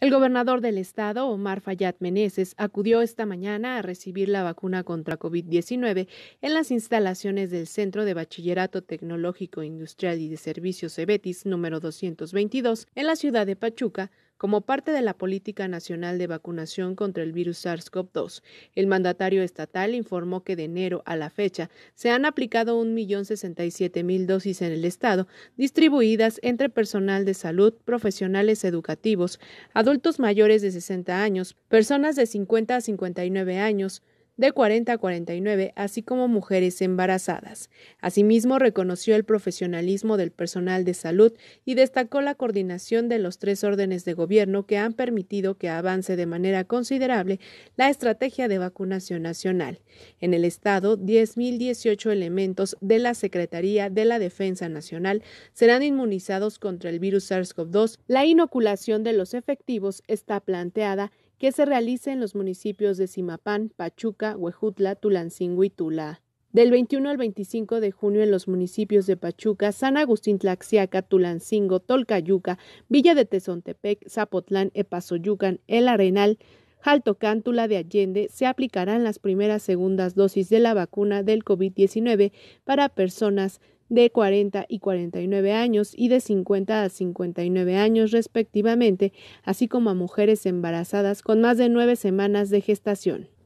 El gobernador del estado, Omar Fayad Meneses, acudió esta mañana a recibir la vacuna contra COVID-19 en las instalaciones del Centro de Bachillerato Tecnológico Industrial y de Servicios Cebetis número 222 en la ciudad de Pachuca, como parte de la política nacional de vacunación contra el virus SARS-CoV-2, el mandatario estatal informó que de enero a la fecha se han aplicado 1.067.000 dosis en el estado, distribuidas entre personal de salud, profesionales educativos, adultos mayores de 60 años, personas de 50 a 59 años, de 40 a 49, así como mujeres embarazadas. Asimismo, reconoció el profesionalismo del personal de salud y destacó la coordinación de los tres órdenes de gobierno que han permitido que avance de manera considerable la estrategia de vacunación nacional. En el Estado, 10.018 elementos de la Secretaría de la Defensa Nacional serán inmunizados contra el virus SARS-CoV-2. La inoculación de los efectivos está planteada que se realice en los municipios de Simapán, Pachuca, Huejutla, Tulancingo y Tula. Del 21 al 25 de junio en los municipios de Pachuca, San Agustín Tlaxiaca, Tulancingo, Tolcayuca, Villa de Tezontepec, Zapotlán, Epazoyucan, El Arenal, Tula de Allende se aplicarán las primeras segundas dosis de la vacuna del COVID-19 para personas de 40 y 49 años y de 50 a 59 años respectivamente, así como a mujeres embarazadas con más de nueve semanas de gestación.